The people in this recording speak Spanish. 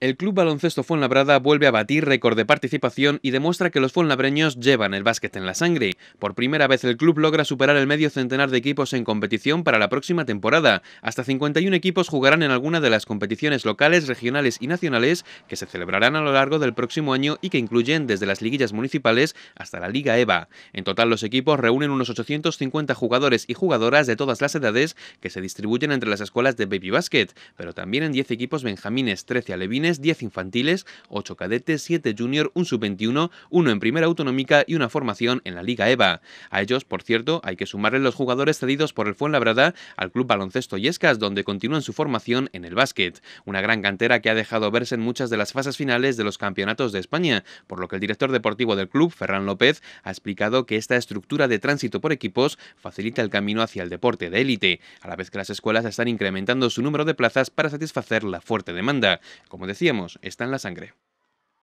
El Club Baloncesto Fuenlabrada vuelve a batir récord de participación y demuestra que los fuenlabreños llevan el básquet en la sangre. Por primera vez el club logra superar el medio centenar de equipos en competición para la próxima temporada. Hasta 51 equipos jugarán en alguna de las competiciones locales, regionales y nacionales que se celebrarán a lo largo del próximo año y que incluyen desde las liguillas municipales hasta la Liga EVA. En total los equipos reúnen unos 850 jugadores y jugadoras de todas las edades que se distribuyen entre las escuelas de baby basket, pero también en 10 equipos benjamines, 13 alevines 10 infantiles, 8 cadetes, 7 junior, un sub-21, uno en primera autonómica y una formación en la Liga EVA. A ellos, por cierto, hay que sumarle los jugadores cedidos por el Fuenlabrada al Club Baloncesto Yescas, donde continúan su formación en el básquet. Una gran cantera que ha dejado verse en muchas de las fases finales de los campeonatos de España, por lo que el director deportivo del club, Ferran López, ha explicado que esta estructura de tránsito por equipos facilita el camino hacia el deporte de élite, a la vez que las escuelas están incrementando su número de plazas para satisfacer la fuerte demanda. Como decíamos, está en la sangre.